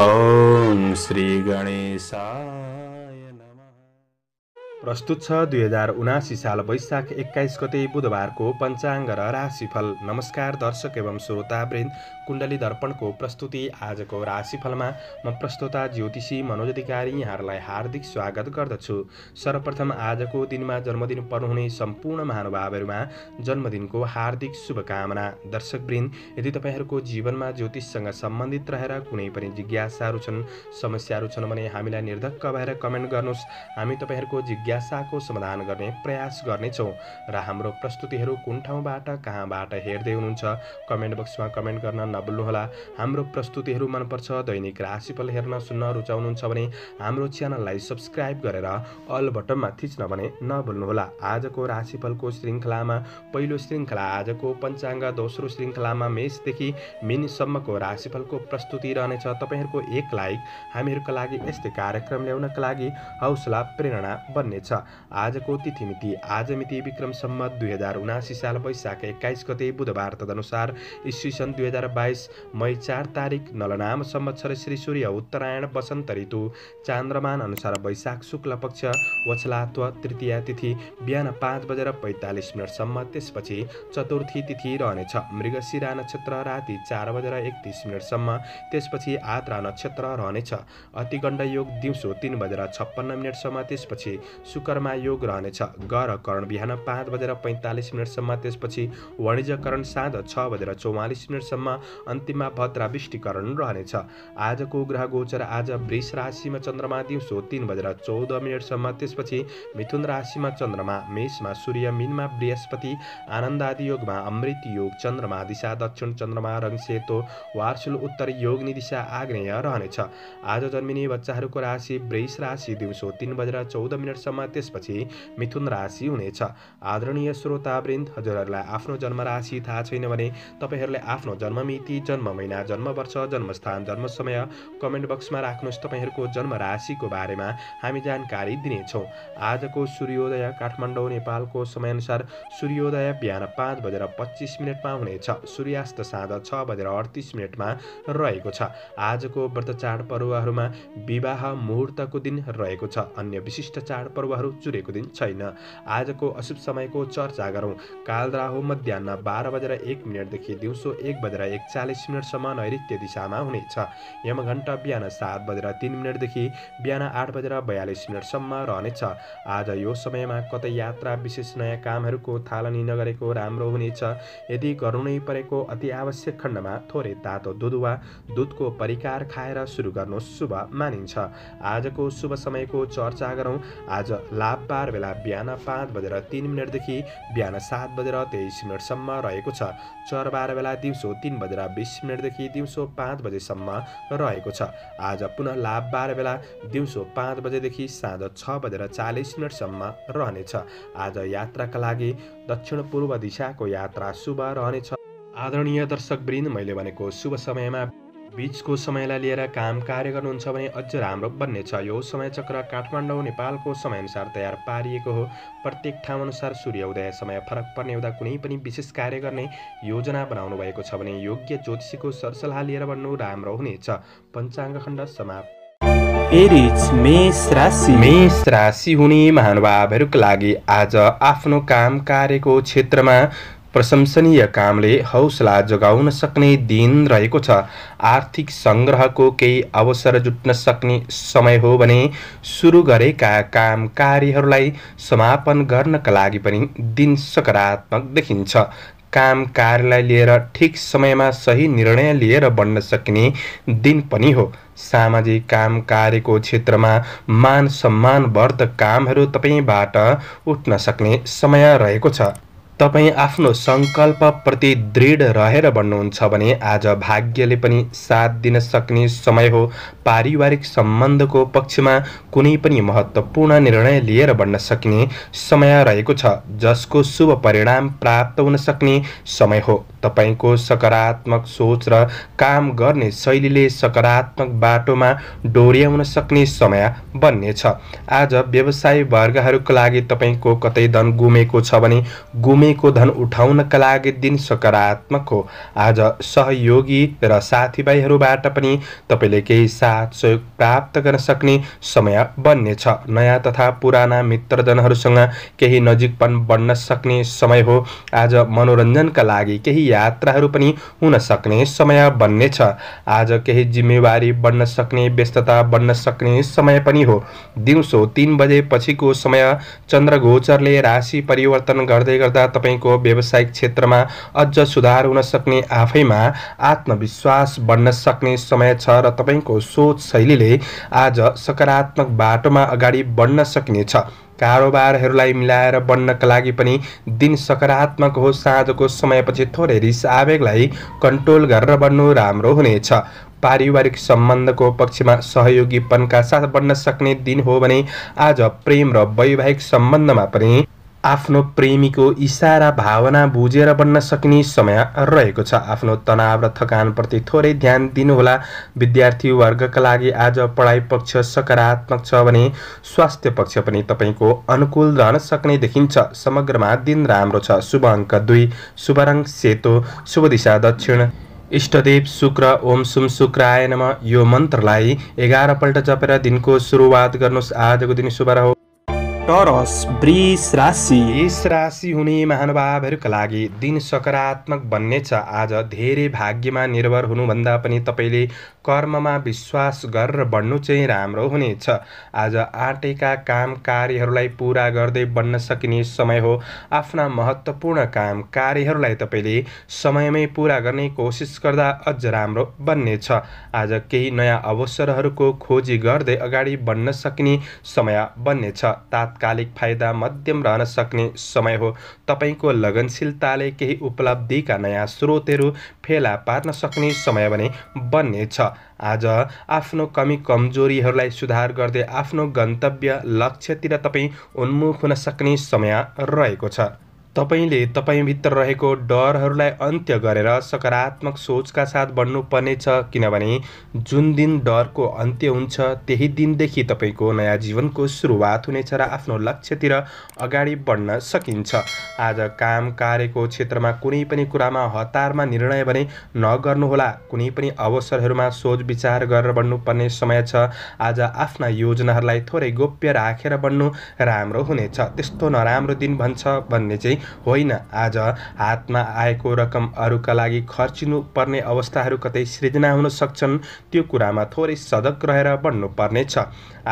ॐ श्रीगणेशा प्रस्तुत छ दुई हजार उनासी साल वैशाख एक्काइस गते बुधबारको पञ्चाङ्ग र राशिफल नमस्कार दर्शक एवं श्रोता वृन्द कुण्डली दर्पणको प्रस्तुति आजको राशिफलमा म प्रस्तुता ज्योतिषी मनोज अधिकारी यहाँहरूलाई हार्दिक स्वागत गर्दछु सर्वप्रथम आजको दिनमा जन्मदिन पर्नुहुने सम्पूर्ण महानुभावहरूमा जन्मदिनको हार्दिक शुभकामना दर्शक वृन्द यदि तपाईँहरूको जीवनमा ज्योतिषसँग सम्बन्धित रहेर कुनै पनि जिज्ञासाहरू छन् समस्याहरू छन् भने हामीलाई निर्धक्क भएर कमेन्ट गर्नुहोस् हामी तपाईँहरूको जिज्ञा जिज्ञासाको समाधान गर्ने प्रयास गर्नेछौँ र हाम्रो प्रस्तुतिहरू कुन ठाउँबाट कहाँबाट हेर्दै हुनुहुन्छ कमेन्ट बक्समा कमेन्ट गर्न नभुल्नुहोला हाम्रो प्रस्तुतिहरू मनपर्छ दैनिक राशिफल हेर्न सुन्न रुचाउनुहुन्छ भने हाम्रो च्यानललाई सब्सक्राइब गरेर अल बटनमा थिच्न भने नभुल्नुहोला आजको राशिफलको श्रृङ्खलामा पहिलो श्रृङ्खला आजको पञ्चाङ्ग दोस्रो श्रृङ्खलामा मेषदेखि मिनसम्मको राशिफलको प्रस्तुति रहनेछ तपाईँहरूको एक लाइक हामीहरूका लागि यस्तै कार्यक्रम ल्याउनका लागि हौसला प्रेरणा बन्ने हुनेछ आजको तिथि मिति आज मिति विक्रम दुई हजार उनासी साल वैशाख एक्काइस गते बुधबार तदनुसार इस्वी सन् दुई हजार बाइस मई चार तारिक नलनाम सम्मर श्री सूर्य उत्तरायण वसन्त ऋतु चान्द्रमान अनुसार वैशाख शुक्ल पक्ष वछलात्व तृतीय तिथि बिहान पाँच बजेर पैँतालिस मिनटसम्म त्यसपछि चतुर्थी तिथि रहनेछ मृगशिरा नक्षत्र राति चार बजेर एकतिस मिनटसम्म त्यसपछि आद्रा नक्षत्र रहनेछ अतिगण्ड योग दिउँसो तिन बजेर छप्पन्न मिनटसम्म त्यसपछि शुक्रमा योग रहनेछ ग करण बिहान पाँच बजेर पैँतालिस मिनटसम्म त्यसपछि वाणिज्यकरण साँझ छ बजेर चौवालिस मिनटसम्म अन्तिममा भद्रावृष्टिकरण रहनेछ आजको ग्रह गोचर आज वृष राशिमा चन्द्रमा दिउँसो तिन बजेर चौध मिनटसम्म त्यसपछि मिथुन राशिमा चन्द्रमा मेषमा सूर्य मिनमा बृहस्पति आनन्दादि योगमा अमृत योग चन्द्रमा दिशा दक्षिण चन्द्रमा रङ सेतो वार्सुल उत्तर योगनी दिशा आग्नेय रहनेछ आज जन्मिने बच्चाहरूको राशि वृष राशि दिउँसो तिन बजेर चौध मिनटसम्म क्रममा त्यसपछि मिथुन राशि हुनेछ आदरणीय श्रोतावृन्द हजुरहरूलाई आफ्नो जन्म जन्मराशि थाहा छैन भने तपाईँहरूले आफ्नो जन्म मिति जन्म महिना जन्म वर्ष जन्मस्थान जन्म समय कमेन्ट बक्समा राख्नुहोस् तपाईँहरूको जन्म राशिको बारेमा हामी जानकारी दिनेछौँ आजको सूर्योदय काठमाडौँ नेपालको समयअनुसार सूर्योदय बिहान पाँच बजेर पच्चिस मिनटमा हुनेछ सूर्यास्त साँझ छ बजेर अडतिस मिनटमा रहेको छ आजको व्रत चाडपर्वहरूमा विवाह मुहुर्तको दिन रहेको छ अन्य विशिष्ट चाडपर्व फरुवाहरू चुरेको दिन छैन आजको अशुभ समयको चर्चा गरौँ कालराहो मध्याह बाह्र बजेर एक मिनटदेखि दिउँसो एक बजेर एकचालिस मिनटसम्म नैऋत्य दिशामा हुनेछ यमघण्ट बिहान सात बजेर तिन मिनटदेखि बिहान आठ बजेर बयालिस मिनटसम्म रहनेछ आज यो समयमा कतै यात्रा विशेष नयाँ कामहरूको थालनी नगरेको राम्रो हुनेछ यदि गर्नु नै परेको अति आवश्यक खण्डमा थोरै तातो दुध वा दुधको परिकार खाएर सुरु गर्नु शुभ मानिन्छ आजको शुभ समयको चर्चा गरौँ आज लाभ पार बेला बिहान पाँच बजेर तिन मिनटदेखि बिहान सात बजेर तेइस मिनटसम्म रहेको छ चरबार बेला दिउँसो तिन बजेर बिस मिनटदेखि दिउँसो पाँच बजेसम्म रहेको छ आज पुनः लाभ बाह्र बेला दिउँसो पाँच बजेदेखि साँझ छ बजेर चालिस मिनटसम्म रहनेछ आज यात्राका लागि दक्षिण पूर्व दिशाको यात्रा शुभ रहनेछ आदरणीय दर्शकवृन्द मैले भनेको शुभ समयमा बिचको समयलाई लिएर काम कार्य गर्नुहुन्छ भने अझ राम्रो बन्नेछ यो समयचक्र काठमाडौँ नेपालको समयअनुसार तयार पारिएको हो प्रत्येक ठाउँअनुसार उदय समय फरक पर्ने हुँदा कुनै पनि विशेष कार्य गर्ने योजना बनाउनु भएको छ भने योग्य ज्योतिषीको सरसल्लाह लिएर बन्नु राम्रो हुनेछ पञ्चाङ्ग खण्ड समाप्त मेष राशि मेष राशि हुने महानुभावहरूको लागि आज आफ्नो काम कार्यको क्षेत्रमा प्रशंसनीय कामले हौसला जोगाउन सक्ने दिन रहेको छ आर्थिक सङ्ग्रहको केही अवसर जुट्न सक्ने समय हो भने सुरु गरेका काम कार्यहरूलाई समापन गर्नका लागि पनि दिन सकारात्मक देखिन्छ काम कार्यलाई लिएर ठिक समयमा सही निर्णय लिएर बन्न सकिने दिन पनि हो सामाजिक काम कार्यको क्षेत्रमा मान सम्मानवर्ध कामहरू तपाईँबाट उठ्न सक्ने समय रहेको छ तपाईँ आफ्नो सङ्कल्पप्रति दृढ रहेर भन्नुहुन्छ भने आज भाग्यले पनि साथ दिन सक्ने समय हो पारिवारिक सम्बन्धको पक्षमा कुनै पनि महत्त्वपूर्ण निर्णय लिएर बन्न सक्ने समय रहेको छ जसको शुभ परिणाम प्राप्त हुन सक्ने समय हो तपाईँको सकारात्मक सोच र काम गर्ने शैलीले सकारात्मक बाटोमा डोर्याउन सक्ने समय बन्नेछ आज व्यवसाय वर्गहरूको लागि तपाईँको कतै धन गुमेको छ भने गुमे कमेको धन उठाउनका लागि दिन सकारात्मक हो आज सहयोगी र साथीभाइहरूबाट पनि तपाईँले केही साथ सहयोग प्राप्त गर्न सक्ने समय बन्नेछ नयाँ तथा पुराना मित्रजनहरूसँग केही नजिकपन बन्न सक्ने समय हो आज मनोरञ्जनका लागि केही यात्राहरू पनि हुन सक्ने समय बन्नेछ आज केही जिम्मेवारी बन्न सक्ने व्यस्तता बन्न सक्ने समय पनि हो दिउँसो तिन बजेपछिको समय चन्द्रगोचरले राशि परिवर्तन गर्दै गर्दा तपाईँको व्यावसायिक क्षेत्रमा अझ सुधार हुन सक्ने आफैमा आत्मविश्वास बढ्न सक्ने समय छ र तपाईँको सोच शैलीले आज सकारात्मक बाटोमा अगाडि बढ्न सक्नेछ कारोबारहरूलाई मिलाएर बन्नका लागि पनि दिन सकारात्मक हो साँझको समयपछि थोरै रिस आवेगलाई कन्ट्रोल गरेर बन्नु राम्रो हुनेछ पारिवारिक सम्बन्धको पक्षमा सहयोगीपनका साथ बन्न सक्ने दिन हो भने आज प्रेम र वैवाहिक सम्बन्धमा पनि आफ्नो प्रेमीको इसारा भावना बुझेर बन्न सक्ने समय रहेको छ आफ्नो तनाव र थकानप्रति थोरै ध्यान दिनुहोला विद्यार्थीवर्गका लागि आज पढाइ पक्ष सकारात्मक छ भने स्वास्थ्य पक्ष पनि तपाईँको अनुकूल रहन सक्ने देखिन्छ समग्रमा दिन राम्रो छ शुभ अङ्क दुई शुभ रङ सेतो शुभ दिशा दक्षिण इष्टदेव शुक्र ओम सुम शुक्राय नम यो मन्त्रलाई एघारपल्ट जपेर दिनको सुरुवात गर्नुहोस् आजको दिन शुभ रह टरस वृष राशि यस राशि हुने महानुभावहरूका लागि दिन सकारात्मक बन्नेछ आज धेरै भाग्यमा निर्भर हुनुभन्दा पनि तपाईँले कर्ममा विश्वास गरेर बढ्नु चाहिँ राम्रो हुनेछ आज आँटेका काम कार्यहरूलाई पुरा गर्दै बन्न सकिने समय हो आफ्ना महत्त्वपूर्ण काम कार्यहरूलाई तपाईँले समयमै पुरा गर्ने कोसिस गर्दा अझ राम्रो बन्नेछ आज केही नयाँ अवसरहरूको खोजी गर्दै अगाडि बढ्न सकिने समय बन्नेछ तात तात्कालिक फाइदा मध्यम रहन सक्ने समय हो तपाईँको लगनशीलताले केही उपलब्धिका नयाँ स्रोतहरू फेला पार्न सक्ने समय भने बन्नेछ आज आफ्नो कमी कमजोरीहरूलाई सुधार गर्दै आफ्नो गन्तव्य लक्ष्यतिर तपाईँ उन्मुख हुन सक्ने समय रहेको छ तपाईँले तपाईँभित्र रहेको डरहरूलाई अन्त्य गरेर सकारात्मक सोचका साथ बढ्नुपर्नेछ किनभने जुन दिन डरको अन्त्य हुन्छ त्यही दिनदेखि तपाईँको नयाँ जीवनको सुरुवात हुनेछ र आफ्नो लक्ष्यतिर अगाडि बढ्न सकिन्छ आज काम कार्यको क्षेत्रमा कुनै पनि कुरामा हतारमा निर्णय भने नगर्नुहोला कुनै पनि अवसरहरूमा सोच विचार गरेर बढ्नुपर्ने समय छ आज आफ्ना योजनाहरूलाई थोरै गोप्य राखेर बढ्नु राम्रो हुनेछ त्यस्तो नराम्रो दिन भन्छ भन्ने चाहिँ होइन आज हातमा आएको रकम अरूका लागि खर्चिनु पर्ने अवस्थाहरू कतै सृजना हुन सक्छन् त्यो कुरामा थोरै सजग रहेर बढ्नुपर्नेछ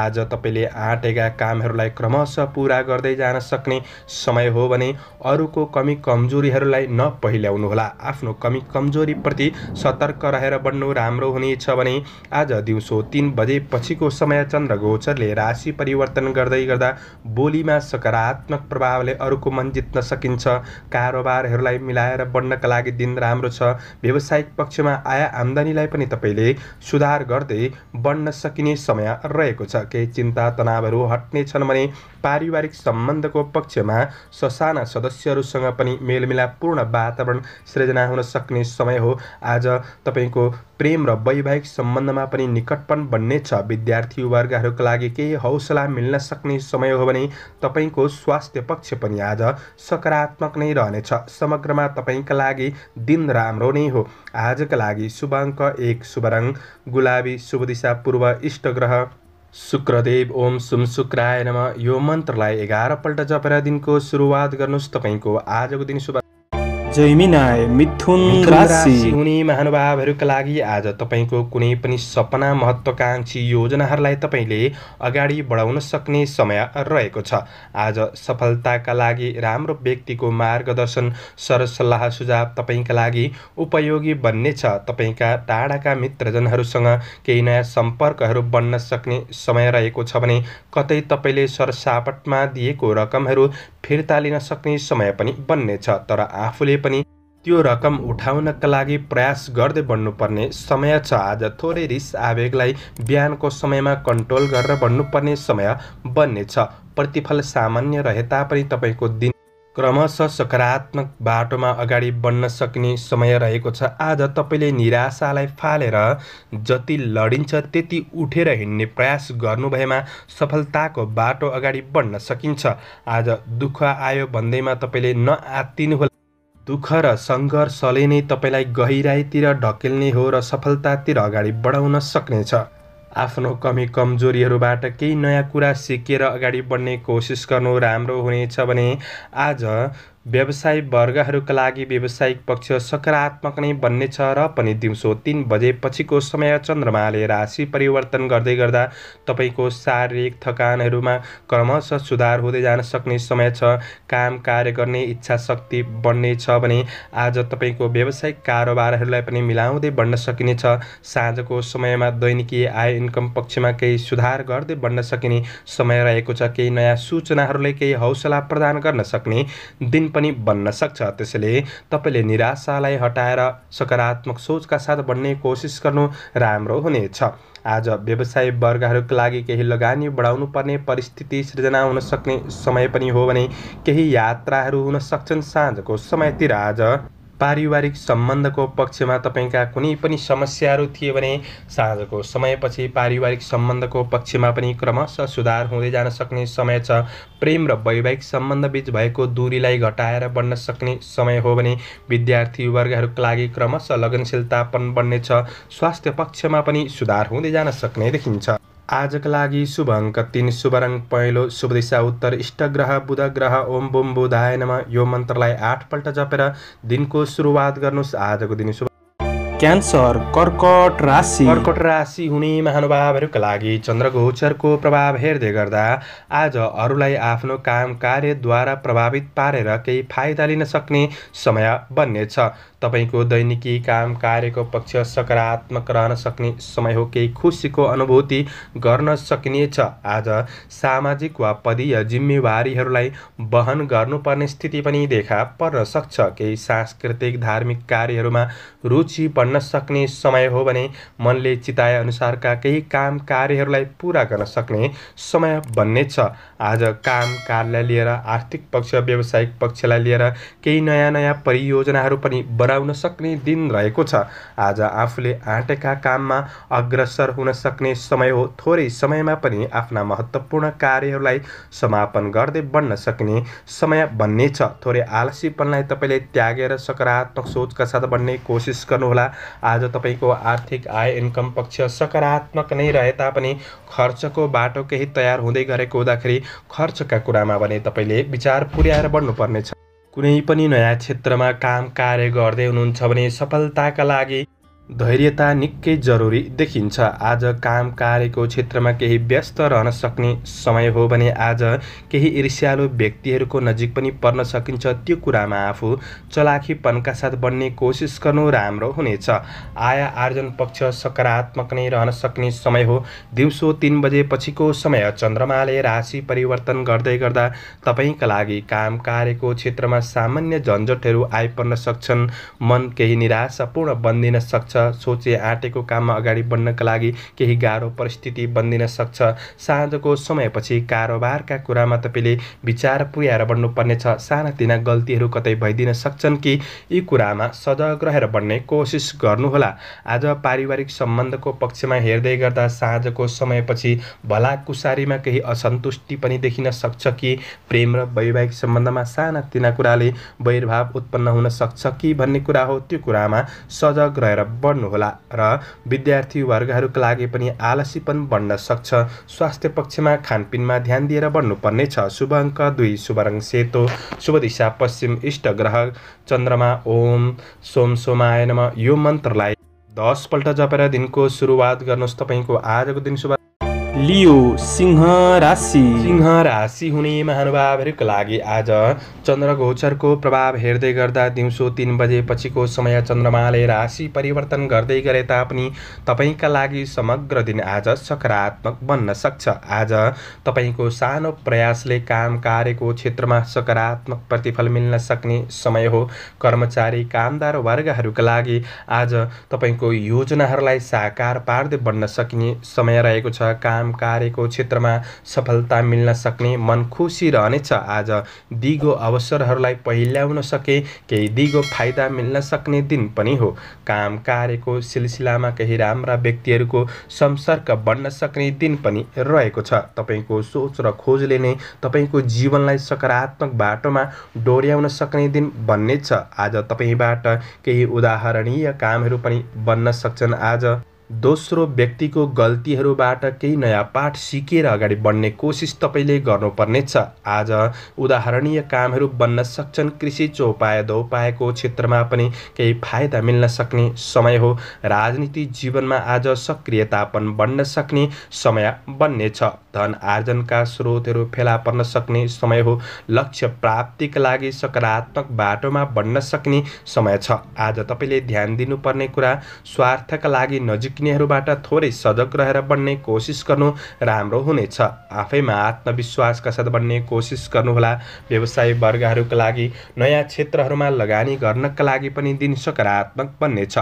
आज तपाईँले आँटेका कामहरूलाई क्रमशः पुरा गर्दै जान सक्ने समय हो भने अरूको कमी कमजोरीहरूलाई नपहिल्याउनुहोला आफ्नो कमी कमजोरीप्रति सतर्क रहेर बढ्नु राम्रो हुनेछ भने आज दिउँसो तिन बजेपछिको समय चन्द्र गोचरले राशि परिवर्तन गर्दै गर्दा बोलीमा सकारात्मक प्रभावले अरूको मन जित्न सक्छ सकिन्छ कारोबारहरूलाई मिलाएर बढ्नका लागि दिन राम्रो छ व्यावसायिक पक्षमा आय आम्दानीलाई पनि तपाईँले सुधार गर्दै बढ्न सकिने समय रहेको छ केही चिन्ता तनावहरू हट्ने छन् भने पारिवारिक सम्बन्धको पक्षमा ससाना सदस्यहरूसँग पनि मेलमिलापपूर्ण वातावरण सृजना हुन सक्ने समय हो आज तपाईँको प्रेम र वैवाहिक सम्बन्धमा पनि निकटपन बन्नेछ विद्यार्थी वर्गहरूका लागि केही हौसला मिल्न सक्ने समय हो भने तपाईँको स्वास्थ्य पक्ष पनि आज सकारात्मक नै रहनेछ समग्रमा तपाईँका लागि दिन राम्रो नै हो आजका लागि शुभ अङ्क एक शुभ रङ गुलाबी शुभ दिशा पूर्व इष्ट ग्रह शुक्रदेव ओम सुम शुक्राय नम यो मन्त्रलाई एघारपल्ट जपेर दिनको सुरुवात गर्नुहोस् तपाईँको आजको दिन शुभ जयमिनाय मिथुन राशि हुने महानुभावहरूका लागि आज तपाईँको कुनै पनि सपना महत्त्वकाङ्क्षी योजनाहरूलाई तपाईँले अगाडि बढाउन सक्ने समय रहेको छ आज सफलताका लागि राम्रो व्यक्तिको मार्गदर्शन सरसल्लाह सुझाव तपाईँका लागि उपयोगी बन्नेछ तपाईँका टाढाका मित्रजनहरूसँग केही नयाँ सम्पर्कहरू बन्न सक्ने समय रहेको छ भने कतै तपाईँले सरसापटमा दिएको रकमहरू फिर्ता लिन सक्ने समय पनि बन्नेछ तर आफूले पनि त्यो रकम उठाउनका लागि प्रयास गर्दै बन्नुपर्ने समय छ आज थोरै रिस आवेगलाई बिहानको समयमा कन्ट्रोल गरेर बन्नुपर्ने समय बन्नेछ प्रतिफल सामान्य रहे तापनि तपाईँको दिन क्रमशः सकारात्मक बाटोमा अगाडि बढ्न सक्ने समय रहेको छ आज तपाईँले निराशालाई फालेर जति लडिन्छ त्यति उठेर हिँड्ने प्रयास गर्नुभएमा सफलताको बाटो अगाडि बढ्न सकिन्छ आज दुःख आयो भन्दैमा तपाईँले नआत्तिनुहोला दुःख र सङ्घर्षले नै तपाईँलाई गहिराईतिर ढकेल्ने हो र सफलतातिर अगाडि बढाउन सक्नेछ आफ्नो कमी कमजोरीहरूबाट केही नयाँ कुरा सिकेर अगाडि बढ्ने कोसिस गर्नु राम्रो हुनेछ भने आज व्यवसाय वर्गहरूका लागि व्यावसायिक पक्ष सकारात्मक नै बन्नेछ र पनि दिउँसो तिन बजेपछिको समय चन्द्रमाले राशि परिवर्तन गर्दै गर्दा तपाईँको शारीरिक थकानहरूमा क्रमशः सुधार हुँदै जान सक्ने समय छ काम कार्य गर्ने इच्छा शक्ति बढ्नेछ भने आज तपाईँको व्यावसायिक कारोबारहरूलाई पनि मिलाउँदै बढ्न सकिनेछ साँझको समयमा दैनिकी आय इन्कम पक्षमा केही सुधार गर्दै बढ्न सकिने समय रहेको छ केही नयाँ सूचनाहरूले केही हौसला प्रदान गर्न सक्ने दिन पनि बन्न सक्छ त्यसैले तपाईँले निराशालाई हटाएर सकारात्मक सोचका साथ बढ्ने कोसिस गर्नु राम्रो हुनेछ आज व्यवसाय वर्गहरूको लागि केही लगानी बढाउनु पर्ने परिस्थिति सृजना हुन सक्ने समय पनि हो भने केही यात्राहरू हुन सक्छन् साँझको समयतिर आज पारिवारिक सम्बन्धको पक्षमा तपाईँका कुनै पनि समस्याहरू थिए भने साँझको समयपछि पारिवारिक सम्बन्धको पक्षमा पनि क्रमशः सुधार हुँदै जान सक्ने समय छ प्रेम र वैवाहिक सम्बन्धबीच भएको दूरीलाई घटाएर बढ्न सक्ने समय हो भने विद्यार्थी वर्गहरूका लागि क्रमशः लगनशीलतापन बढ्नेछ स्वास्थ्य पक्षमा पनि सुधार हुँदै जान सक्ने देखिन्छ आजका लागि शुभ अङ्क तिन शुभ रङ पहेँलो शुभ दिशा उत्तर इष्ट ग्रह बुध ग्रह ओम बुम बुधाय नम यो मन्त्रलाई आठपल्ट जपेर दिनको सुरुवात गर्नुहोस् आजको दिन शुभ क्यान्सर कर्कट राशि कर्कट राशि हुने महानुभावहरूका लागि चन्द्रको गोचरको प्रभाव हेर्दै गर्दा आज अरूलाई आफ्नो काम कार्यद्वारा प्रभावित पारेर केही फाइदा लिन सक्ने समय बन्नेछ तपाईँको दैनिकी काम कार्यको पक्ष सकारात्मक रहन सक्ने समय हो केही खुसीको अनुभूति गर्न सकिनेछ आज सामाजिक वा पदीय जिम्मेवारीहरूलाई वहन गर्नुपर्ने स्थिति पनि देखा पर्न सक्छ केही सांस्कृतिक धार्मिक कार्यहरूमा रुचि भन्न सक्ने समय हो भने मनले चिताए अनुसारका केही काम कार्यहरूलाई पुरा गर्न सक्ने समय बन्ने छ आज काम कार्यलाई लिएर आर्थिक पक्ष व्यावसायिक पक्षलाई लिएर केही नयाँ नयाँ परियोजनाहरू पनि बनाउन सक्ने दिन रहेको छ आज आफूले आँटेका काममा अग्रसर हुन सक्ने समय हो थोरै समयमा पनि आफ्ना महत्त्वपूर्ण कार्यहरूलाई समापन गर्दै बन्न सक्ने समय बन्ने छ थोरै आलसीपनलाई तपाईँले त्यागेर सकारात्मक सोचका साथ बन्ने कोसिस गर्नुहोला आज तपाईँको आर्थिक आय इन्कम पक्ष सकारात्मक नै रहे तापनि खर्चको बाटो केही तयार हुँदै गरेको हुँदाखेरि खर्चका कुरामा भने तपाईँले विचार पुर्याएर बढ्नुपर्नेछ कुनै पनि नयाँ क्षेत्रमा काम कार्य गर्दै हुनुहुन्छ भने सफलताका लागि धैर्यता निकै जरुरी देखिन्छ आज काम कार्यको क्षेत्रमा केही व्यस्त रहन सक्ने समय हो भने आज केही ईर्ष्यालु व्यक्तिहरूको नजिक पनि पर्न सकिन्छ त्यो कुरामा आफू चलाखीपनका साथ बन्ने कोसिस गर्नु राम्रो हुनेछ आय आर्जन पक्ष सकारात्मक नै रहन सक्ने समय हो दिउँसो तिन बजेपछिको समय चन्द्रमाले राशि परिवर्तन गर्दै गर्दा तपाईँका लागि काम कार्यको क्षेत्रमा सामान्य झन्झटहरू आइपर्न सक्छन् मन केही निराशापूर्ण बनिदिन सक्छ सक्छ सोचे आँटेको काममा अगाडि बढ्नका लागि केही गाह्रो परिस्थिति बनिदिन सक्छ साँझको समयपछि कारोबारका कुरामा तपाईँले विचार पुर्याएर बढ्नुपर्नेछ सानातिना गल्तीहरू कतै भइदिन सक्छन् कि यी कुरामा सजग रहेर बढ्ने कोसिस गर्नुहोला आज पारिवारिक सम्बन्धको पक्षमा हेर्दै गर्दा साँझको समयपछि भलाकुसारीमा केही असन्तुष्टि पनि देखिन सक्छ कि प्रेम र वैवाहिक सम्बन्धमा सानातिना कुराले वैरभाव उत्पन्न हुन सक्छ कि भन्ने कुरा हो त्यो कुरामा सजग रहेर बढ्नुहोला र विद्यार्थी विद्यार्थीवर्गहरूका लागि पनि आलसीपन बढ्न सक्छ स्वास्थ्य पक्षमा खानपिनमा ध्यान दिएर बढ्नुपर्ने छ शुभ अङ्क दुई शुभ रङ सेतो शुभ दिशा पश्चिम इष्ट ग्रह चन्द्रमा ओम सोम सोमाय नम यो मन्त्रलाई दसपल्ट जपेर दिनको सुरुवात गर्नुहोस् तपाईँको आजको दिन शुभ लियो सिंह राशि सिंह राशि हुने महानुभावहरूको लागि आज चन्द्र गोचरको प्रभाव हेर्दै गर्दा दिउँसो तिन बजेपछिको समय चन्द्रमाले राशि परिवर्तन गर्दै गरे तापनि तपाईँका लागि समग्र दिन आज सकारात्मक बन्न सक्छ आज तपाईँको सानो प्रयासले काम कार्यको क्षेत्रमा सकारात्मक प्रतिफल मिल्न सक्ने समय हो कर्मचारी कामदार वर्गहरूका लागि आज तपाईँको योजनाहरूलाई साकार पार्दै बन्न सकिने समय रहेको छ काम काम कार्यको क्षेत्रमा सफलता मिल्न सक्ने मन खुसी रहनेछ आज दिगो अवसरहरूलाई पहिल्याउन सके केही दिगो फाइदा मिल्न सक्ने दिन पनि हो काम कार्यको सिलसिलामा केही राम्रा व्यक्तिहरूको संसर्क बढ्न सक्ने दिन पनि रहेको छ तपाईँको सोच र खोजले नै तपाईँको जीवनलाई सकारात्मक बाटोमा डोर्याउन सक्ने दिन भन्ने छ आज तपाईँबाट केही उदाहरणीय कामहरू पनि बन्न सक्छन् आज दोस्रो व्यक्तिको गल्तीहरूबाट केही नयाँ पाठ सिकेर अगाडि बढ्ने कोसिस तपाईँले गर्नुपर्नेछ आज उदाहरणीय कामहरू बन्न सक्छन् कृषि चौपाया दौपायको क्षेत्रमा पनि केही फाइदा मिल्न सक्ने समय हो राजनीति जीवनमा आज सक्रियतापन बन्न सक्ने समय बन्नेछ धन आर्जनका स्रोतहरू फेला पर्न सक्ने समय हो लक्ष्य प्राप्तिका लागि सकारात्मक बाटोमा बढ्न सक्ने समय छ आज तपाईँले ध्यान दिनुपर्ने कुरा स्वार्थका लागि नजिक्नेहरूबाट थोरै सजग रहेर बन्ने कोसिस गर्नु राम्रो हुनेछ आफैमा आत्मविश्वासका साथ बन्ने कोसिस गर्नुहोला व्यवसाय वर्गहरूका लागि नयाँ क्षेत्रहरूमा लगानी गर्नका लागि पनि दिन सकारात्मक बन्नेछ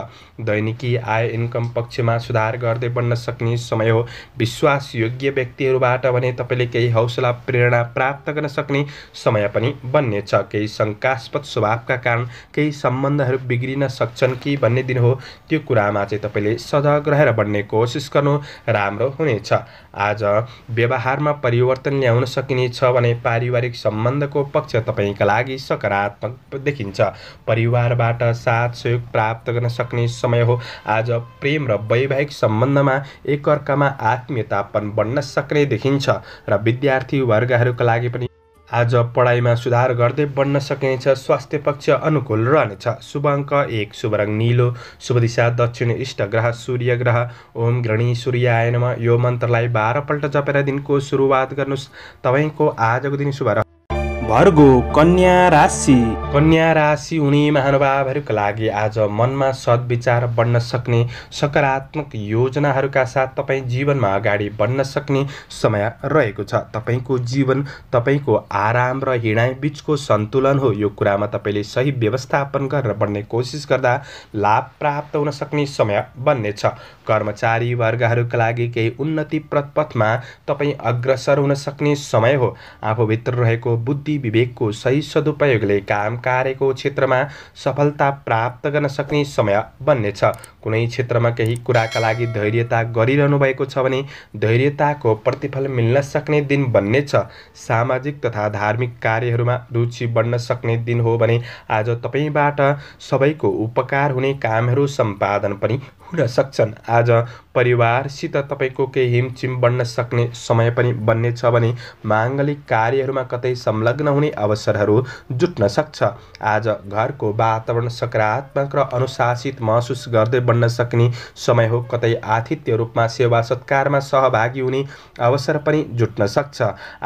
दैनिकी आय इन्कम पक्षमा सुधार गर्दै बन्न सक्ने समय हो विश्वासयोग्य व्यक्तिहरू बाट भने तपाईँले केही हौसला प्रेरणा प्राप्त गर्न सक्ने समय पनि बन्नेछ केही शङ्कास्पद स्वभावका कारण केही सम्बन्धहरू बिग्रिन सक्छन् कि भन्ने दिन हो त्यो कुरामा चाहिँ तपाईँले सजग रहेर बन्ने कोसिस गर्नु राम्रो हुनेछ आज व्यवहारमा परिवर्तन ल्याउन छ भने पारिवारिक सम्बन्धको पक्ष तपाईँका लागि सकारात्मक देखिन्छ परिवारबाट साथ सहयोग प्राप्त गर्न सक्ने समय हो आज प्रेम र वैवाहिक सम्बन्धमा एकअर्कामा आत्मीयतापन बढ्न सक्ने देखिन्छ र विद्यार्थी वर्गहरूका लागि पनि आज पढाइमा सुधार गर्दै बढ्न सकिनेछ स्वास्थ्य पक्ष अनुकूल रहनेछ शुभ अङ्क एक शुभ रङ निलो शुभ दिशा दक्षिण इष्ट ग्रह सूर्य ग्रह ओम ग्रणी सूर्य आयनमा यो मन्त्रलाई बाह्रपल्ट जपेर दिनको सुरुवात गर्नुहोस् तपाईँको आजको दिन शुभ भर्गो कन्या राशि कन्या राशि हुने महानुभावहरूका लागि आज मनमा सद्विचार बढ्न सक्ने सकारात्मक योजनाहरूका साथ तपाईँ जीवनमा अगाडि बढ्न सक्ने समय रहेको छ तपाईँको जीवन तपाईँको आराम र हिँडाइ बिचको सन्तुलन हो यो कुरामा तपाईँले सही व्यवस्थापन गरेर बढ्ने कोसिस गर्दा लाभ प्राप्त हुन सक्ने समय बन्नेछ कर्मचारी वर्गहरूका लागि केही उन्नति पथमा तपाईँ अग्रसर हुन सक्ने समय हो आफूभित्र रहेको बुद्धि विवेकको सही सदुपयोगले काम कार्यको क्षेत्रमा सफलता प्राप्त गर्न सक्ने समय बन्नेछ कुनै क्षेत्रमा केही कुराका लागि धैर्यता गरिरहनु भएको छ भने धैर्यताको प्रतिफल मिल्न सक्ने दिन बन्ने छ सामाजिक तथा धार्मिक कार्यहरूमा रुचि बढ्न सक्ने दिन हो भने आज तपाईँबाट सबैको उपकार हुने कामहरू सम्पादन पनि हुन सक्छन् आज परिवारसित तपाईँको केही हिमचिम बढ्न सक्ने समय पनि बन्ने छ भने माङ्गलिक कार्यहरूमा कतै संलग्न हुने अवसरहरू जुट्न सक्छ आज घरको वातावरण सकारात्मक र अनुशासित महसुस गर्दै बन्न सक्ने समय हो कतै आतिथ्य रूपमा सेवा सत्कारमा सहभागी हुने अवसर पनि जुट्न सक्छ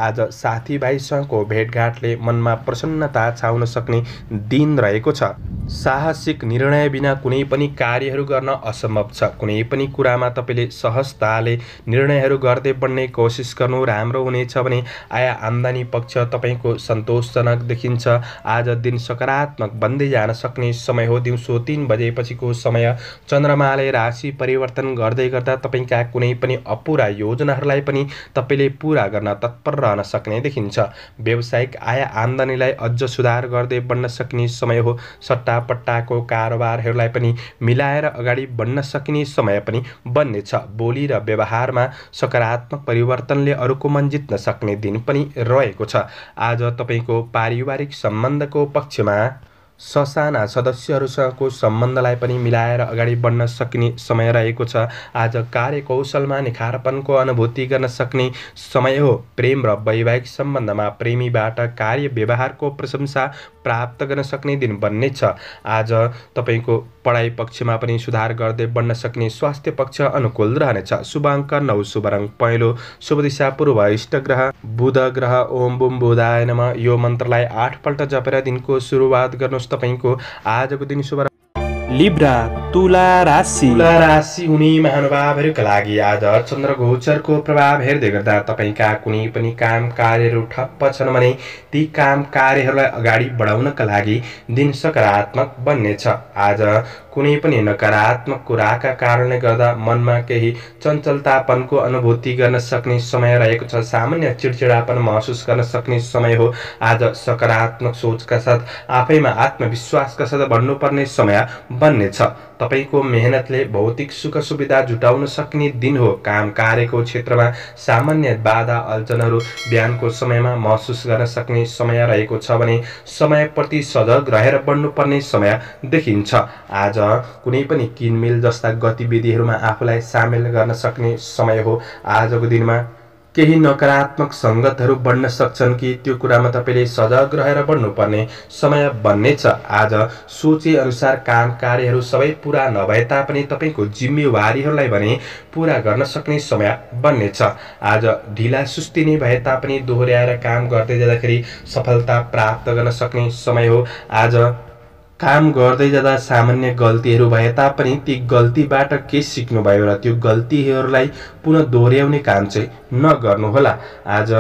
आज साथीभाइसँगको भेटघाटले मनमा प्रसन्नता छाउन सक्ने दिन रहेको छ साहसिक निर्णय बिना कुनै पनि कार्यहरू गर्न असम्भव छ कुनै पनि कुरामा तपाईँले सहजताले निर्णयहरू गर्दै बढ्ने कोसिस गर्नु राम्रो हुनेछ भने आया आम्दानी पक्ष तपाईँको सन्तोषजनक देखिन्छ आज दिन सकारात्मक बन्दै जान सक्ने समय हो दिउँसो तिन बजेपछिको समय चन्द्रमाले राशि परिवर्तन गर्दै गर्दा तपाईँका कुनै पनि अपुरा योजनाहरूलाई पनि तपाईँले पुरा गर्न तत्पर रहन सक्ने देखिन्छ व्यावसायिक आय आम्दानीलाई अझ सुधार गर्दै बढ्न सक्ने समय हो सट्टापट्टाको कारोबारहरूलाई पनि मिलाएर अगाडि बढ्न सकिने समय पनि बन्नेछ बोली र व्यवहारमा सकारात्मक परिवर्तनले अरूको मन जित्न सक्ने दिन पनि रहेको छ आज तपाईँको पारिवारिक सम्बन्धको पक्षमा ससाना सदस्यहरूसँगको सम्बन्धलाई पनि मिलाएर अगाडि बढ्न सक्ने समय रहेको छ आज कार्यकौशलमा निखारपनको अनुभूति गर्न सक्ने समय हो प्रेम र वैवाहिक सम्बन्धमा प्रेमीबाट कार्य व्यवहारको प्रशंसा प्राप्त गर्न सक्ने दिन बन्ने छ आज तपाईँको पढाइ पक्षमा पनि सुधार गर्दै बढ्न सक्ने स्वास्थ्य पक्ष अनुकूल रहनेछ शुभ अङ्क नौ शुभ रङ पहेँलो शुभ दिशा पूर्व इष्ट ग्रह बुध ग्रह ओम बुम बुधाय नम यो मन्त्रलाई आठपल्ट जपेर दिनको सुरुवात गर्नु तपाईँको आजको दिन शुभ लिब्रा तुला राशि तुला राशि हुने महानुभावहरूका लागि आज चन्द्र गोचरको प्रभाव हेर्दै गर्दा तपाईँका कुनै पनि काम कार्यहरू ठप्प छन् भने ती काम कार्यहरूलाई अगाडि बढाउनका लागि दिन सकारात्मक बन्नेछ आज कुनै पनि नकारात्मक कुराका कारणले गर्दा मनमा केही चञ्चलतापनको अनुभूति गर्न सक्ने समय रहेको छ सामान्य चिडचिडापन महसुस गर्न सक्ने समय हो आज सकारात्मक सोचका साथ आफैमा आत्मविश्वासका साथ भन्नुपर्ने समय छ तपाईँको मेहनतले भौतिक सुख सुविधा जुटाउन सक्ने दिन हो काम कार्यको क्षेत्रमा सामान्य बाधा अल्चनहरू बिहानको समयमा महसुस गर्न सक्ने समय रहेको छ भने समयप्रति सजग रहेर बढ्नुपर्ने समय देखिन्छ आज कुनै पनि किनमेल जस्ता गतिविधिहरूमा आफूलाई सामेल गर्न सक्ने समय हो आजको दिनमा केही नकारात्मक सङ्गतहरू बढ्न सक्छन् कि त्यो कुरामा तपाईँले सजग रहेर बढ्नुपर्ने समय बन्नेछ आज सोचे अनुसार काम कार्यहरू सबै पुरा नभए तापनि तपाईँको जिम्मेवारीहरूलाई भने पुरा गर्न सक्ने समय बन्नेछ आज ढिला सुस्ती नै भए तापनि दोहोऱ्याएर काम गर्दै जाँदाखेरि सफलता प्राप्त गर्न सक्ने समय हो आज काम गर्दै जाँदा सामान्य गल्तीहरू भए तापनि ती गल्तीबाट के सिक्नुभयो र त्यो गल्तीहरूलाई पुनः दोहोऱ्याउने काम चाहिँ नगर्नुहोला आज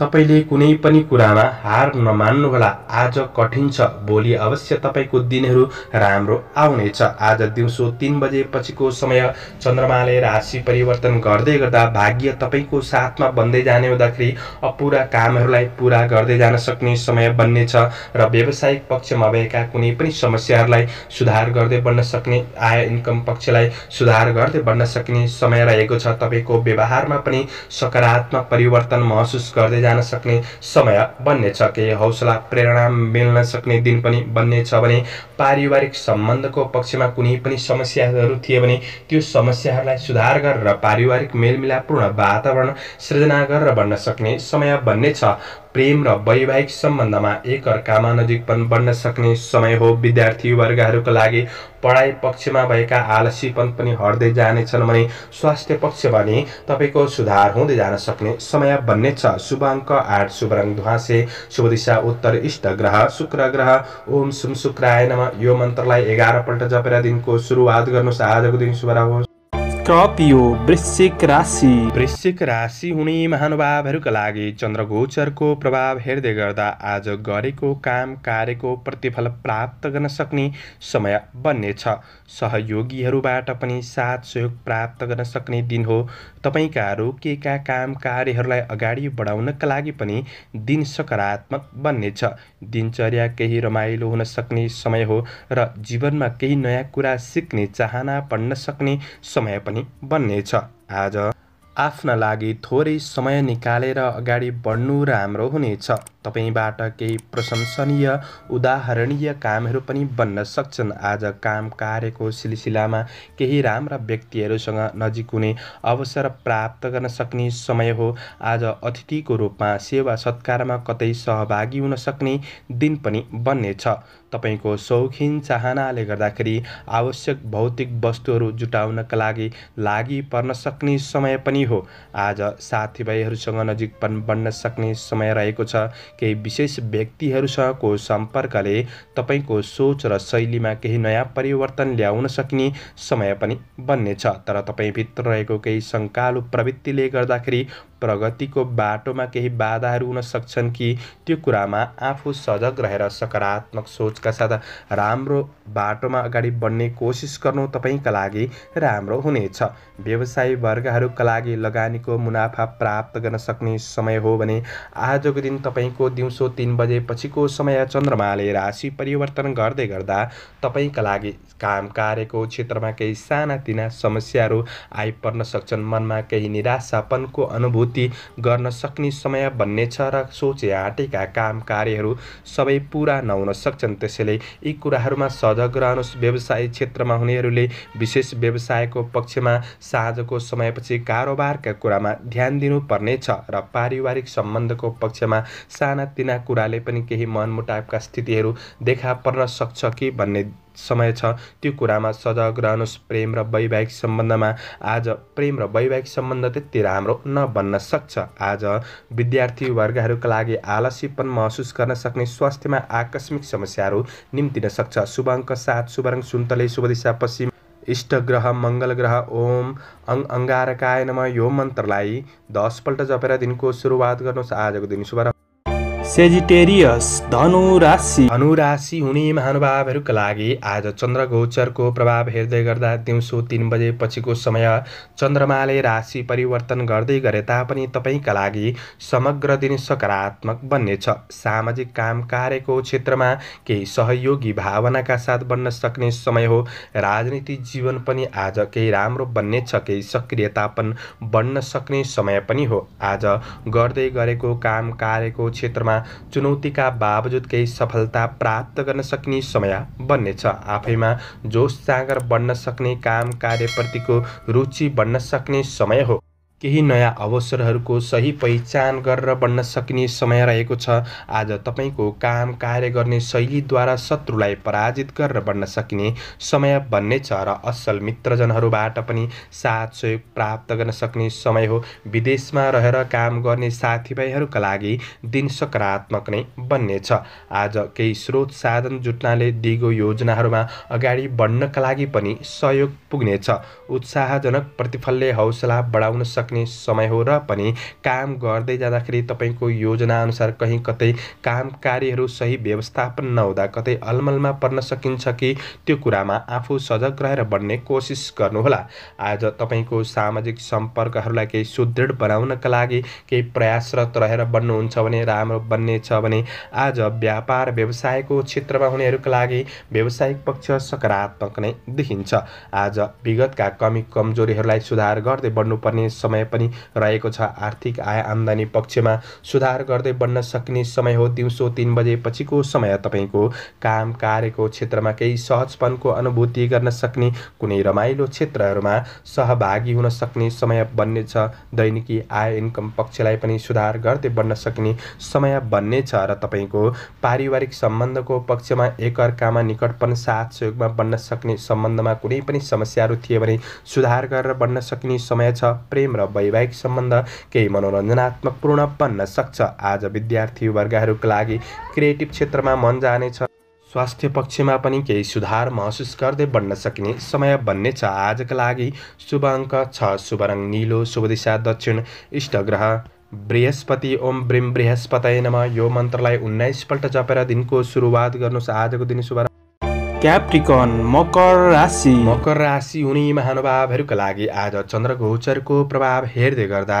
तपाईँले कुनै पनि कुरामा हार नमान्नुहोला आज कठिन छ भोलि अवश्य तपाईँको दिनहरू राम्रो आउनेछ आज दिउँसो तिन बजेपछिको समय चन्द्रमाले राशि परिवर्तन गर्दै गर्दा भाग्य तपाईँको साथमा बन्दै जाने हुँदाखेरि अपुरा कामहरूलाई पुरा गर्दै जान सक्ने समय बन्नेछ र व्यावसायिक पक्षमा भएका कुनै पनि समस्याहरूलाई सुधार गर्दै बन्न सक्ने आय इन्कम पक्षलाई सुधार गर्दै बन्न सक्ने समय रहेको छ तपाईँको व्यवहारमा पनि सकारात्मक परिवर्तन महसुस गर्दै जान सक्ने समय बन्नेछ केही हौसला प्रेरणा मिल्न सक्ने दिन पनि बन्नेछ भने पारिवारिक सम्बन्धको पक्षमा कुनै पनि समस्याहरू थिए भने त्यो समस्याहरूलाई सुधार गरेर पारिवारिक मेलमिलापूर्ण वातावरण सृजना गरेर बन्न सक्ने समय बन्नेछ प्रेम र वैवाहिक सम्बन्धमा एकअर्कामा नजिक बन्न सक्ने समय हो विद्यार्थी वर्गहरूको लागि पढाइ पक्षमा भएका आलसीपन पनि हट्दै जानेछन् भने स्वास्थ्य पक्ष भने तपाईँको सुधार हुँदै जान सक्ने समय बन्नेछ शुभ अङ्क आठ शुभ रङ ध्वासे शुभ दिशा उत्तर इष्ट ग्रह शुक्र ग्रह ओम सुम शुक्रायनमा नम यो मन्त्रलाई एघारपल्ट जपेर दिनको सुरुवात गर्नुहोस् आजको दिन शुभ रहोस् स्कर्पियो वृश्चिक राशि वृश्चिक राशि हुने महानुभावहरूका लागि चन्द्रगोचरको प्रभाव हेर्दै गर्दा आज गरेको काम कार्यको प्रतिफल प्राप्त गर्न सक्ने समय बन्नेछ सहयोगीहरूबाट पनि साथ सहयोग प्राप्त गर्न सक्ने दिन हो तपाईँका रोकिएका काम कार्यहरूलाई अगाडि बढाउनका लागि पनि दिन सकारात्मक बन्नेछ दिनचर्या केही रमाइलो हुन सक्ने समय हो र जीवनमा केही नयाँ कुरा सिक्ने चाहना पढ्न सक्ने समय पनि पनि बन्नेछ आज आफ्ना लागि थोरै समय निकालेर अगाडि बढ्नु राम्रो हुनेछ तपाईँबाट केही प्रशंसनीय उदाहरणीय कामहरू पनि बन्न सक्छन् आज काम कार्यको सिलसिलामा केही राम्रा व्यक्तिहरूसँग नजिक हुने अवसर प्राप्त गर्न सक्ने समय हो आज अतिथिको रूपमा सेवा सत्कारमा कतै सहभागी हुन सक्ने दिन पनि बन्नेछ तपाईँको सौखिन चाहनाले गर्दाखेरि आवश्यक भौतिक वस्तुहरू जुटाउनका लागि लागि पर्न सक्ने समय पनि हो आज साथीभाइहरूसँग नजिकपन बन्न सक्ने समय रहेको छ केही विशेष व्यक्तिहरूसँगको सम्पर्कले तपाईँको सोच र शैलीमा केही नयाँ परिवर्तन ल्याउन सक्ने समय पनि बन्नेछ तर तपाईँभित्र रहेको केही सङ्कालु प्रवृत्तिले गर्दाखेरि प्रगतिको बाटोमा केही बाधाहरू हुन सक्छन् कि त्यो कुरामा आफू सजग रहेर सकारात्मक सोचका साथ राम्रो बाटोमा अगाडि बढ्ने कोसिस गर्नु तपाईँका लागि राम्रो हुनेछ व्यवसायी वर्गहरूका लागि लगानीको मुनाफा प्राप्त गर्न सक्ने समय हो भने आजको दिन तपाईँको दिउँसो तिन बजेपछिको समय चन्द्रमाले राशि परिवर्तन गर्दै गर्दा तपाईँका लागि काम कार्यको क्षेत्रमा केही सानातिना समस्याहरू आइपर्न सक्छन् मनमा केही निराशापनको अनुभूति अनुभूति गर्न सक्ने समय भन्ने छ र सोचे हाँटेका काम कार्यहरू सबै पुरा नहुन सक्छन् त्यसैले यी कुराहरूमा सजग रहनुहोस् व्यवसाय क्षेत्रमा हुनेहरूले विशेष व्यवसायको पक्षमा साँझको समयपछि कारोबारका कुरामा ध्यान दिनुपर्नेछ र पारिवारिक सम्बन्धको पक्षमा सानातिना कुराले पनि केही मनमुटावका स्थितिहरू देखा पर्न सक्छ कि भन्ने समय छ त्यो कुरामा सजग रहनुहोस् प्रेम र वैवाहिक सम्बन्धमा आज प्रेम र वैवाहिक सम्बन्ध त्यति राम्रो नबन्न सक्छ आज विद्यार्थीवर्गहरूका लागि आलसीपन महसुस गर्न सक्ने स्वास्थ्यमा आकस्मिक समस्याहरू निम्तिन सक्छ शुभ अङ्क सात शुभ सुन्तले शुभ दिशा पश्चिम इष्ट ग्रह मङ्गल ग्रह ओम अङ अङ्गारकाय नम यो मन्त्रलाई दसपल्ट जपेर दिनको सुरुवात गर्नुहोस् आजको दिन शुभ सेजिटेरियस धनु राशि धनु राशि हुने महानुभावहरूका लागि आज चन्द्र गोचरको प्रभाव हेर्दै गर्दा दिउँसो तिन बजे पछिको समय चन्द्रमाले राशि परिवर्तन गर्दै गरे तापनि तपाईँका लागि समग्र दिन सकारात्मक बन्नेछ सामाजिक काम कार्यको क्षेत्रमा केही सहयोगी भावनाका साथ बन्न सक्ने समय हो राजनीति जीवन पनि आज केही राम्रो बन्नेछ केही सक्रियतापन बन्न सक्ने समय पनि हो आज गर्दै गरेको काम कार्यको क्षेत्रमा चुनौतीका बावजुद केही सफलता प्राप्त गर्न सक्ने समय बन्नेछ आफैमा जोस जाँगर बन्न सक्ने काम कार्यप्रतिको रुचि बन्न सक्ने समय हो केही नयाँ अवसरहरूको सही पहिचान गरेर बन्न सकिने समय रहेको छ आज तपाईँको काम कार्य गर्ने शैलीद्वारा शत्रुलाई पराजित गरेर बन्न सकिने समय बन्ने छ र असल मित्रजनहरूबाट पनि साथ सहयोग प्राप्त गर्न सक्ने समय हो विदेशमा रहेर काम गर्ने साथीभाइहरूका लागि दिन सकारात्मक नै बन्नेछ आज केही स्रोत साधन जुट्नाले दिगो योजनाहरूमा अगाडि बढ्नका लागि पनि सहयोग पुग्नेछ उत्साहजनक प्रतिफलले हौसला बढाउन सक् सक्ने समय हो र पनि काम गर्दै जाँदाखेरि तपाईँको योजनाअनुसार कहीँ कतै काम कार्यहरू सही व्यवस्थापन नहुँदा कतै अलमलमा पर्न सकिन्छ कि त्यो कुरामा आफू सजग रहेर बढ्ने कोसिस गर्नुहोला आज तपाईँको सामाजिक सम्पर्कहरूलाई केही सुदृढ बनाउनका लागि केही प्रयासरत रहेर बन्नुहुन्छ भने राम्रो बन्नेछ भने आज व्यापार व्यवसायको क्षेत्रमा हुनेहरूका लागि व्यावसायिक पक्ष सकारात्मक नै देखिन्छ आज विगतका कमी कमजोरीहरूलाई सुधार गर्दै बढ्नुपर्ने समय समय पनि रहेको छ आर्थिक आय आम्दानी पक्षमा सुधार गर्दै बन्न सक्ने समय हो दिउँसो तिन बजेपछिको समय तपाईँको काम कार्यको क्षेत्रमा केही सहजपनको अनुभूति गर्न सक्ने कुनै रमाइलो क्षेत्रहरूमा सहभागी हुन सक्ने समय बन्नेछ दैनिकी आय इन्कम पक्षलाई पनि सुधार गर्दै बन्न सक्ने समय बन्नेछ र तपाईँको पारिवारिक सम्बन्धको पक्षमा एकअर्कामा निकटपन साथ सहयोगमा बन्न सक्ने सम्बन्धमा कुनै पनि समस्याहरू थिए भने सुधार गरेर बन्न सक्ने समय छ प्रेम र वैवाहिक सम्बन्ध केही मनोरञ्जनात्मक पूर्ण बन्न सक्छ आज विद्यार्थी वर्गहरूको लागि क्रिएटिभ क्षेत्रमा मन जानेछ स्वास्थ्य पक्षमा पनि केही सुधार महसुस गर्दै बढ्न सकिने समय बन्नेछ आजका लागि शुभ अङ्क छ शुभ रङ निलो शुभ दिशा दक्षिण इष्टग्रह बृहस्पति ओम ब्रिम बृहस्पतय नम यो मन्त्रलाई उन्नाइसपल्ट जपेर दिनको सुरुवात गर्नुहोस् आजको दिन शुभ क्याप्रिकन मकर राशि मकर राशि हुने महानुभावहरूका लागि आज चन्द्रको गोचरको प्रभाव हेर्दै गर्दा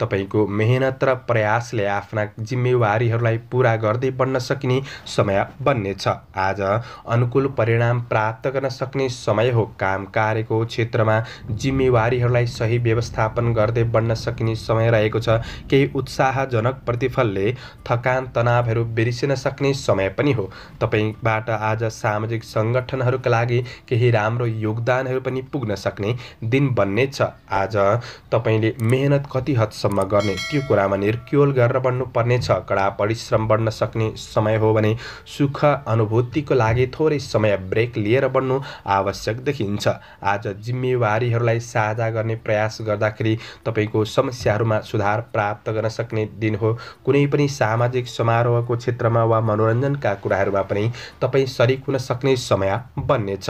तपाईँको मेहनत र प्रयासले आफ्ना जिम्मेवारीहरूलाई पुरा गर्दै बन्न सकिने समय बन्नेछ आज अनुकूल परिणाम प्राप्त गर्न सक्ने समय हो काम कार्यको क्षेत्रमा जिम्मेवारीहरूलाई सही व्यवस्थापन गर्दै बन्न सकिने समय रहेको छ केही उत्साहजनक प्रतिफलले थकान तनावहरू बिर्सिन सक्ने समय पनि हो तपाईँबाट आज सामाजिक सङ्गठनहरूका लागि केही राम्रो योगदानहरू पनि पुग्न सक्ने दिन बन्नेछ आज तपाईँले मेहनत कति हदसम्म गर्ने त्यो कुरामा निर्क्योल गरेर बन्नुपर्नेछ कडा परिश्रम बढ्न सक्ने समय हो भने सुख अनुभूतिको लागि थोरै समय ब्रेक लिएर बन्नु आवश्यक देखिन्छ आज जिम्मेवारीहरूलाई साझा गर्ने प्रयास गर्दाखेरि तपाईँको समस्याहरूमा सुधार प्राप्त गर्न सक्ने दिन हो कुनै पनि सामाजिक समारोहको क्षेत्रमा वा मनोरञ्जनका कुराहरूमा पनि तपाईँ सरिक हुन सक्ने समय बन्नेछ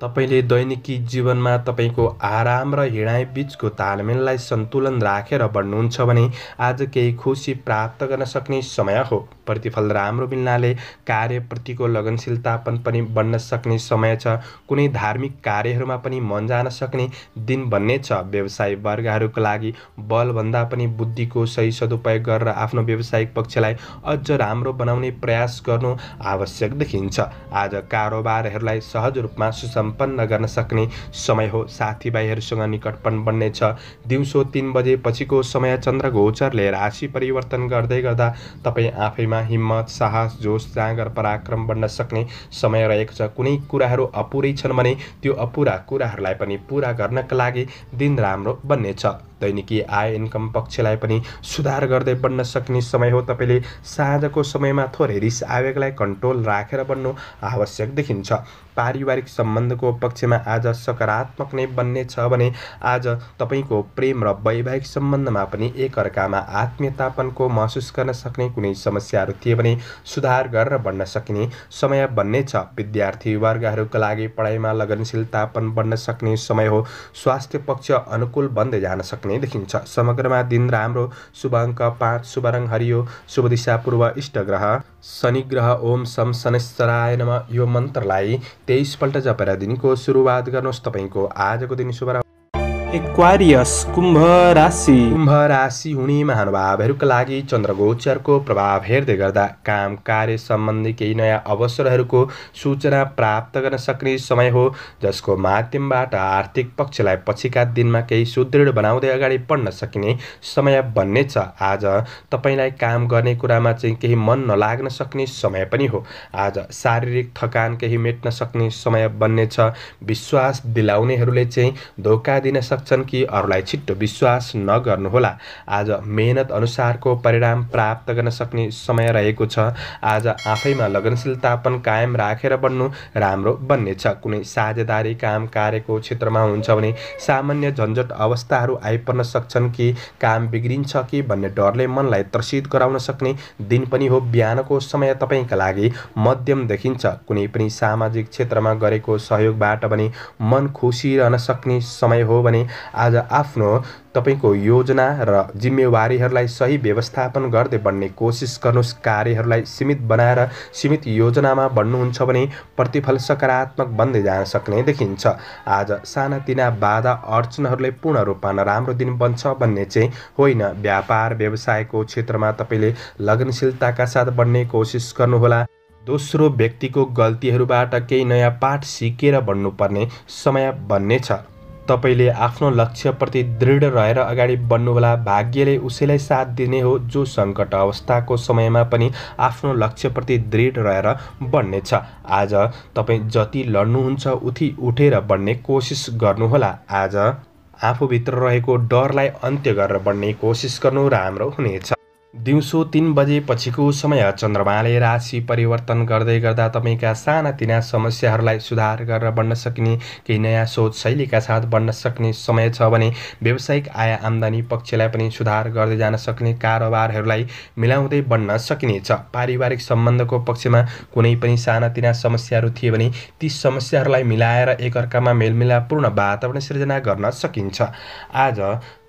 तपाईँले दैनिकी जीवनमा तपाईँको आराम र हिँडाइबिचको तालमेललाई सन्तुलन राखेर बढ्नुहुन्छ भने आज केही खुसी प्राप्त गर्न सक्ने समय हो प्रतिफल राम्रो मिल्नाले कार्यप्रतिको लगनशीलतापन पनि बन्न सक्ने समय छ कुनै धार्मिक कार्यहरूमा पनि मन जान सक्ने दिन बन्ने छ व्यवसाय वर्गहरूको लागि बलभन्दा पनि बुद्धिको सही सदुपयोग गरेर आफ्नो व्यवसायिक पक्षलाई अझ राम्रो बनाउने प्रयास गर्नु आवश्यक देखिन्छ आज कारोबारहरूलाई सहज रूपमा सुसम्पन्न गर्न सक्ने समय हो साथीभाइहरूसँग निकटपन बन्नेछ दिउँसो तिन बजेपछिको पछिको समय चन्द्र गोचरले राशि परिवर्तन गर्दै गर्दा तपाईँ आफैमा जीवनमा हिम्मत साहस जोस जाँग र पराक्रम बन्न सक्ने समय रहेको छ कुनै कुराहरू अपुरै छन् भने त्यो अपुरा कुराहरूलाई पनि पुरा गर्नका लागि दिन राम्रो बन्नेछ दैनिकी आय इन्कम पक्षलाई पनि सुधार गर्दै बन्न सक्ने समय हो तपाईँले साँझको समयमा थोरै रिस आवेगलाई कन्ट्रोल राखेर बन्नु आवश्यक देखिन्छ पारिवारिक सम्बन्धको पक्षमा आज सकारात्मक नै बन्ने छ भने आज तपाईँको प्रेम र वैवाहिक सम्बन्धमा पनि एकअर्कामा आत्मीयतापनको महसुस गर्न सक्ने कुनै समस्याहरू थिए भने सुधार गरेर बन्न सकिने समय बन्ने छ विद्यार्थी वर्गहरूका लागि पढाइमा लगनशीलतापन बन्न सक्ने समय हो स्वास्थ्य पक्ष अनुकूल बन्दै जान सक्ने पनि देखिन्छ समग्रमा दिन राम्रो शुभ अङ्क पाँच शुभ रङ हरियो शुभ दिशा पूर्व इष्ट ग्रह शनि ग्रह ओम सम शनैश्चराय नम यो मन्त्रलाई तेइसपल्ट जपेर दिनको सुरुवात गर्नुहोस् तपाईँको आजको दिन शुभ एक्वारियस कुम्भ राशि कुम्भ राशि हुने महानुभावहरूका लागि चन्द्र गोचरको प्रभाव हेर्दै गर्दा काम कार्य सम्बन्धी केही नयाँ अवसरहरूको सूचना प्राप्त गर्न सक्ने समय हो जसको माध्यमबाट आर्थिक पक्षलाई पछिका दिनमा केही सुदृढ बनाउँदै अगाडि बढ्न सकिने समय बन्नेछ आज तपाईँलाई काम गर्ने कुरामा चाहिँ केही मन नलाग्न सक्ने समय पनि हो आज शारीरिक थकान केही मेट्न सक्ने समय बन्नेछ विश्वास दिलाउनेहरूले चाहिँ धोका दिन सक्छ सक्छन् कि अरूलाई छिट्टो विश्वास नगर्नुहोला आज मेहनत अनुसारको परिणाम प्राप्त गर्न सक्ने समय रहेको छ आज आफैमा लगनशीलतापन कायम राखेर बन्नु राम्रो बन्नेछ कुनै साझेदारी काम कार्यको क्षेत्रमा हुन्छ भने सामान्य झन्झट अवस्थाहरू आइपर्न सक्छन् कि काम बिग्रिन्छ कि भन्ने डरले मनलाई त्रसित गराउन सक्ने दिन पनि हो बिहानको समय तपाईँका लागि मध्यम देखिन्छ कुनै पनि सामाजिक क्षेत्रमा गरेको सहयोगबाट भने मन खुसी रहन सक्ने समय हो भने आज आफ्नो तपाईँको योजना र जिम्मेवारीहरूलाई सही व्यवस्थापन गर्दै बन्ने कोसिस गर्नुहोस् कार्यहरूलाई सीमित बनाएर सीमित योजनामा बन्नुहुन्छ भने प्रतिफल सकारात्मक बन्दै जान सक्ने देखिन्छ आज सानातिना बाधा अर्चनहरूले पूर्ण रूपमा नराम्रो दिन बन्छ भन्ने चाहिँ होइन व्यापार व्यवसायको क्षेत्रमा तपाईँले लगनशीलताका साथ बन्ने कोसिस गर्नुहोला दोस्रो व्यक्तिको गल्तीहरूबाट केही नयाँ पाठ सिकेर बन्नुपर्ने समय बन्नेछ तपाईँले आफ्नो लक्ष्यप्रति दृढ रहेर अगाडि बढ्नुहोला भाग्यले उसैलाई साथ दिने हो जो सङ्कट अवस्थाको समयमा पनि आफ्नो लक्ष्यप्रति दृढ रहेर बढ्नेछ आज तपाईँ जति लड्नुहुन्छ उति उठेर बढ्ने कोसिस गर्नुहोला आज आफूभित्र रहेको डरलाई अन्त्य गरेर बढ्ने कोसिस गर्नु राम्रो हुनेछ दिउँसो तिन बजेपछिको समय चन्द्रमाले राशि परिवर्तन गर्दै गर्दा तपाईँका सानातिना समस्याहरूलाई सुधार गरेर बन्न सकिने केही नयाँ सोच शैलीका साथ बन्न सक्ने समय छ भने व्यावसायिक आय आम्दानी पक्षलाई पनि सुधार गर्दै जान सक्ने कारोबारहरूलाई मिलाउँदै बन्न सकिनेछ पारिवारिक सम्बन्धको पक्षमा कुनै पनि सानातिना समस्याहरू थिए भने ती समस्याहरूलाई मिलाएर एकअर्कामा मेलमिलापूर्ण वातावरण सिर्जना गर्न सकिन्छ आज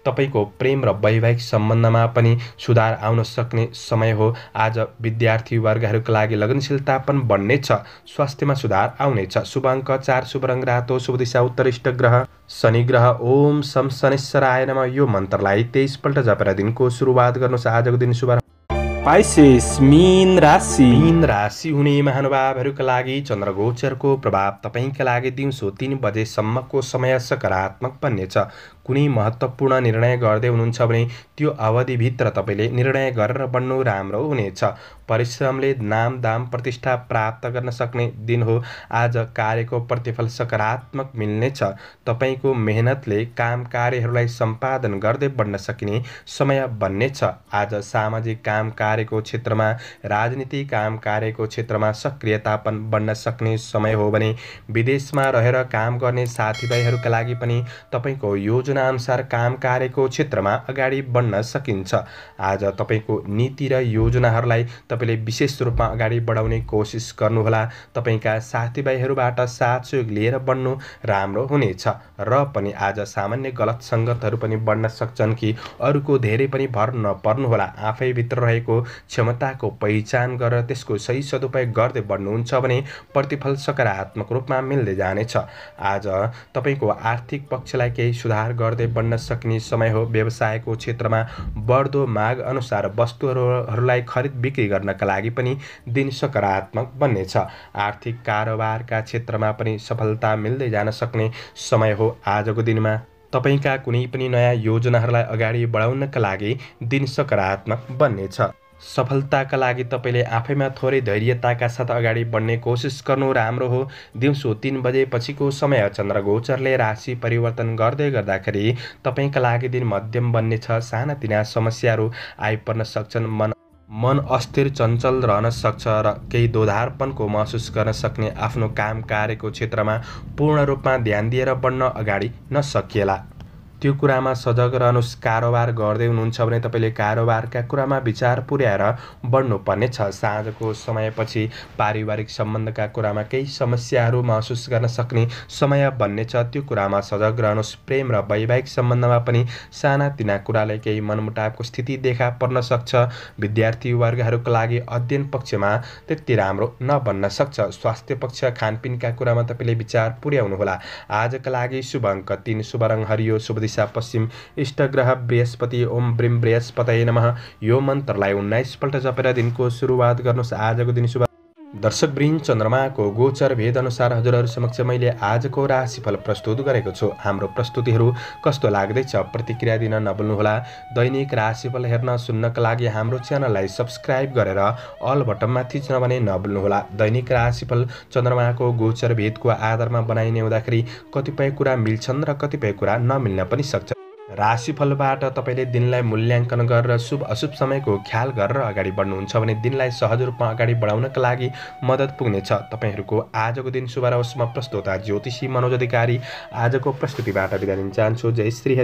तपाईँको प्रेम र वैवाहिक सम्बन्धमा पनि सुधार आउन सक्ने समय हो आज विद्यार्थीवर्गहरूका लागि लगनशीलता लगनशीलतापन छ स्वास्थ्यमा सुधार आउनेछ शुभ अङ्क चार शुभ रङ रातो शुभ दिशा उत्तर इष्ट ग्रह शनि ग्रह ओम सम शनिश्वराय नम यो मन्त्रलाई तेइसपल्ट जपेर दिनको सुरुवात गर्नुहोस् आजको दिन शुभ पाइसेस मीन राशि मीन राशि हुने महानुभावहरूका लागि चन्द्र गोचरको प्रभाव तपाईँका लागि दिउँसो तिन बजेसम्मको समय सकारात्मक बन्नेछ कुनै महत्त्वपूर्ण निर्णय गर्दै हुनुहुन्छ भने त्यो अवधिभित्र तपाईँले निर्णय गरेर बन्नु राम्रो हुनेछ परिश्रमले नाम दाम प्रतिष्ठा प्राप्त गर्न सक्ने दिन हो आज कार्यको प्रतिफल सकारात्मक मिल्नेछ तपाईँको मेहनतले काम कार्यहरूलाई सम्पादन गर्दै बढ्न सकिने समय बन्नेछ आज सामाजिक काम कार्यको क्षेत्रमा राजनीति काम कार्यको क्षेत्रमा सक्रियतापन बन्न सक्ने समय हो भने विदेशमा रहेर काम गर्ने साथीभाइहरूका लागि पनि तपाईँको योजना योजनाअनुसार काम कार्यको क्षेत्रमा अगाडि बढ्न सकिन्छ आज तपाईँको नीति र योजनाहरूलाई तपाईँले विशेष रूपमा अगाडि बढाउने कोसिस गर्नुहोला तपाईँका साथीभाइहरूबाट साथ सहयोग लिएर बढ्नु राम्रो हुनेछ र पनि आज सामान्य गलत सङ्गतहरू पनि बढ्न सक्छन् कि अरूको धेरै पनि भर नपर्नुहोला आफैभित्र रहेको क्षमताको पहिचान गरेर त्यसको सही सदुपयोग गर्दै बढ्नुहुन्छ भने प्रतिफल सकारात्मक रूपमा मिल्दै जानेछ आज तपाईँको आर्थिक पक्षलाई केही सुधार गर्दै बन्न सक्ने समय हो व्यवसायको क्षेत्रमा बढ्दो माग अनुसार वस्तुहरूलाई खरिद बिक्री गर्नका लागि पनि दिन सकारात्मक बन्नेछ आर्थिक कारोबारका क्षेत्रमा पनि सफलता मिल्दै जान सक्ने समय हो आजको दिनमा तपाईँका कुनै पनि नयाँ योजनाहरूलाई अगाडि बढाउनका लागि दिन सकारात्मक बन्नेछ सफलताका लागि तपाईँले आफैमा थोरै धैर्यताका साथ अगाडि बढ्ने कोसिस गर्नु राम्रो हो दिउँसो तिन बजेपछिको समय चन्द्र गोचरले राशि परिवर्तन गर्दै गर्दाखेरि तपाईँका लागि दिन मध्यम बन्नेछ सानातिना समस्याहरू आइपर्न सक्छन् मन मन अस्थिर चञ्चल रहन सक्छ र केही दोधारपनको महसुस गर्न सक्ने आफ्नो काम कार्यको क्षेत्रमा पूर्ण रूपमा ध्यान दिएर बढ्न अगाडि नसकिएला त्यो कुरामा सजग रहनुहोस् कारोबार गर्दै हुनुहुन्छ भने तपाईँले कारोबारका कुरामा विचार पुर्याएर बढ्नुपर्ने छ साँझको समयपछि पारिवारिक सम्बन्धका कुरामा केही समस्याहरू महसुस गर्न सक्ने समय बन्ने छ त्यो कुरामा सजग रहनुहोस् प्रेम र वैवाहिक सम्बन्धमा पनि सानातिना कुराले केही मनमुटावको स्थिति देखा पर्न सक्छ विद्यार्थी वर्गहरूको लागि अध्ययन पक्षमा त्यति राम्रो नबन्न सक्छ स्वास्थ्य पक्ष खानपिनका कुरामा तपाईँले विचार पुर्याउनुहोला आजका लागि शुभ अङ्क तिन शुभ रङ हरियो शुभ दिशा पश्चिम इष्टग्रह बृहस्पति ओम ब्रिम बृहस्पतय नमः यो मन्त्रलाई उन्नाइसपल्ट जपेर दिनको सुरुवात गर्नुहोस् आजको दिन शुभ दर्शक दर्शकवृन्द चन्द्रमाको गोचर भेद अनुसार हजुरहरू समक्ष मैले आजको राशिफल प्रस्तुत गरेको छु हाम्रो प्रस्तुतिहरू कस्तो लाग्दैछ प्रतिक्रिया दिन नबोल्नुहोला दैनिक राशिफल हेर्न सुन्नका लागि हाम्रो च्यानललाई सब्सक्राइब गरेर अल बटनमा थिच्न भने नबोल्नुहोला दैनिक राशिफल चन्द्रमाको गोचर भेदको आधारमा बनाइने हुँदाखेरि कतिपय कुरा मिल्छन् र कतिपय कुरा नमिल्न पनि सक्छन् राशिफलबाट तपाईँले दिनलाई मूल्याङ्कन गरेर शुभ अशुभ समयको ख्याल गरेर अगाडि बढ्नुहुन्छ भने दिनलाई सहज रूपमा अगाडि बढाउनका लागि मद्दत पुग्नेछ तपाईँहरूको आजको दिन शुभ रहोस् म प्रस्तोता ज्योतिषी मनोज अधिकारी आजको प्रस्तुतिबाट बिदा दिन चाहन्छु जय श्री